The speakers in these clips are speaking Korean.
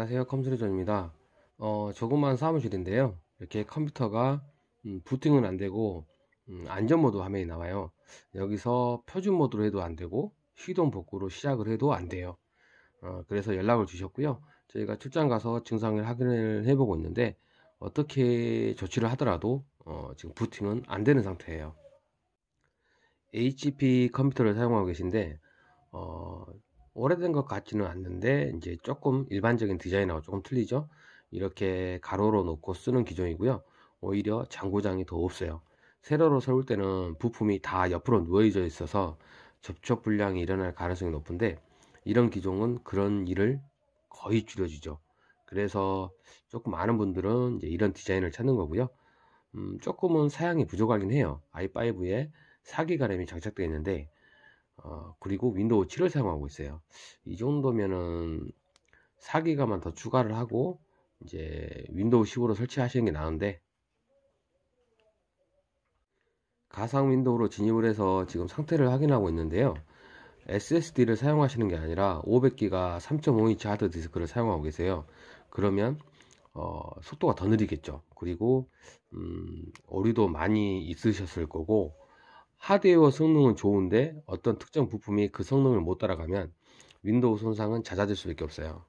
안녕하세요 컴퓨터존입니다 어, 조그만 사무실인데요 이렇게 컴퓨터가 음, 부팅은 안되고 음, 안전모드 화면이 나와요 여기서 표준모드로 해도 안되고 시동 복구로 시작을 해도 안돼요 어, 그래서 연락을 주셨고요 저희가 출장 가서 증상을 확인을 해보고 있는데 어떻게 조치를 하더라도 어, 지금 부팅은 안되는 상태예요 HP 컴퓨터를 사용하고 계신데 어, 오래된 것 같지는 않는데 이제 조금 일반적인 디자인하고 조금 틀리죠 이렇게 가로로 놓고 쓰는 기종이고요 오히려 장고장이 더 없어요 세로로 세울 때는 부품이 다 옆으로 누워져 있어서 접촉 불량이 일어날 가능성이 높은데 이런 기종은 그런 일을 거의 줄여주죠 그래서 조금 많은 분들은 이제 이런 디자인을 찾는 거고요 음, 조금은 사양이 부족하긴 해요 i5에 사기가램이 장착되어 있는데 어, 그리고 윈도우 7을 사용하고 있어요. 이 정도면은 4기가만 더 추가를 하고 이제 윈도우 10으로 설치하시는 게 나은데 가상 윈도우로 진입을 해서 지금 상태를 확인하고 있는데요. SSD를 사용하시는 게 아니라 500기가 3.5인치 하드 디스크를 사용하고 계세요. 그러면 어, 속도가 더 느리겠죠. 그리고 음, 오류도 많이 있으셨을 거고 하드웨어 성능은 좋은데 어떤 특정 부품이 그 성능을 못 따라가면 윈도우 손상은 잦아질 수밖에 없어요.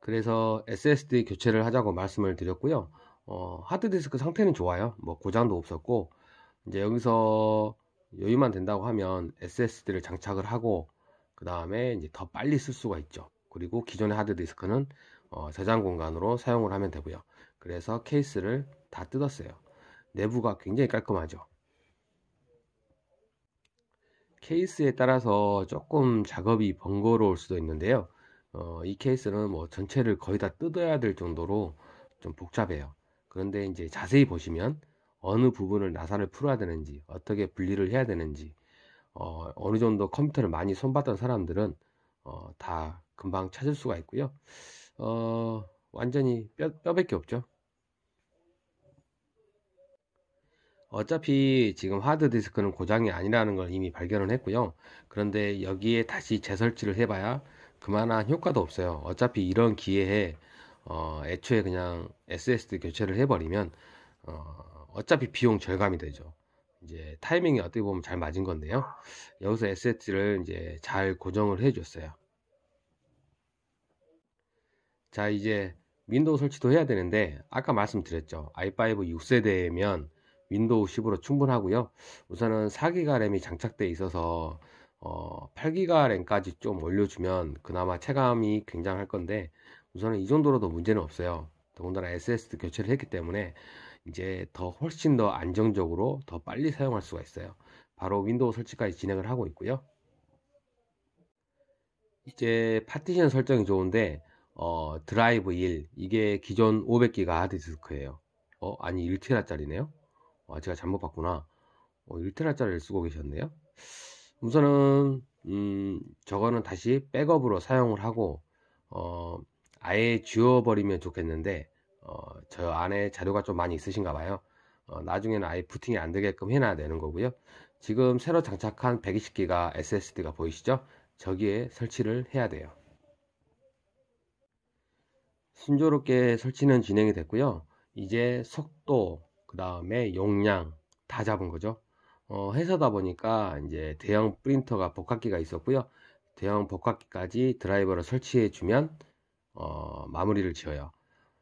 그래서 SSD 교체를 하자고 말씀을 드렸고요. 어, 하드디스크 상태는 좋아요. 뭐 고장도 없었고 이제 여기서 여유만 된다고 하면 SSD를 장착을 하고 그 다음에 이제 더 빨리 쓸 수가 있죠. 그리고 기존의 하드디스크는 어, 저장 공간으로 사용을 하면 되고요. 그래서 케이스를 다 뜯었어요. 내부가 굉장히 깔끔하죠 케이스에 따라서 조금 작업이 번거로울 수도 있는데요 어, 이 케이스는 뭐 전체를 거의 다 뜯어야 될 정도로 좀 복잡해요 그런데 이제 자세히 보시면 어느 부분을 나사를 풀어야 되는지 어떻게 분리를 해야 되는지 어, 어느 정도 컴퓨터를 많이 손봤던 사람들은 어, 다 금방 찾을 수가 있고요 어, 완전히 뼈, 뼈밖에 없죠 어차피 지금 하드디스크는 고장이 아니라는 걸 이미 발견을 했고요. 그런데 여기에 다시 재설치를 해봐야 그만한 효과도 없어요. 어차피 이런 기회에 어, 애초에 그냥 SSD 교체를 해버리면 어, 어차피 비용 절감이 되죠. 이제 타이밍이 어떻게 보면 잘 맞은 건데요. 여기서 SSD를 이제 잘 고정을 해줬어요. 자 이제 윈도우 설치도 해야 되는데 아까 말씀드렸죠. i5 6세대면 윈도우 10으로 충분하고요 우선은 4기가 램이 장착되어 있어서 어, 8기가 램까지 좀 올려주면 그나마 체감이 굉장할 건데 우선은 이 정도로도 문제는 없어요 더군다나 SSD 교체를 했기 때문에 이제 더 훨씬 더 안정적으로 더 빨리 사용할 수가 있어요 바로 윈도우 설치까지 진행을 하고 있고요 이제 파티션 설정이 좋은데 어, 드라이브 1 이게 기존 500기가 하드디스크예요 어, 아니 1테라짜리네요 와, 아, 제가 잘못 봤구나. 어, 1테라짜리를 쓰고 계셨네요. 우선은 음, 저거는 다시 백업으로 사용을 하고 어, 아예 지워버리면 좋겠는데 어, 저 안에 자료가 좀 많이 있으신가 봐요. 어, 나중에는 아예 부팅이 안 되게끔 해놔야 되는 거고요. 지금 새로 장착한 120기가 SSD가 보이시죠? 저기에 설치를 해야 돼요. 순조롭게 설치는 진행이 됐고요. 이제 속도, 다음에 용량 다 잡은 거죠. 어, 회사다 보니까 이제 대형 프린터가 복합기가 있었고요. 대형 복합기까지 드라이버를 설치해 주면 어, 마무리를 지어요.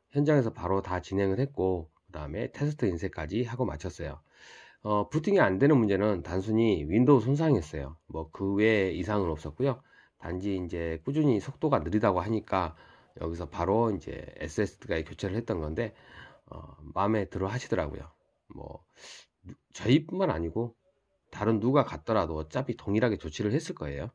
현장에서 바로 다 진행을 했고 그 다음에 테스트 인쇄까지 하고 마쳤어요. 어, 부팅이 안 되는 문제는 단순히 윈도우 손상이었어요. 뭐 그 외에 이상은 없었고요. 단지 이제 꾸준히 속도가 느리다고 하니까 여기서 바로 이제 SSD가 교체를 했던 건데 어, 마음에 들어 하시더라고요. 뭐 저희뿐만 아니고 다른 누가 갔더라도 어차피 동일하게 조치를 했을 거예요.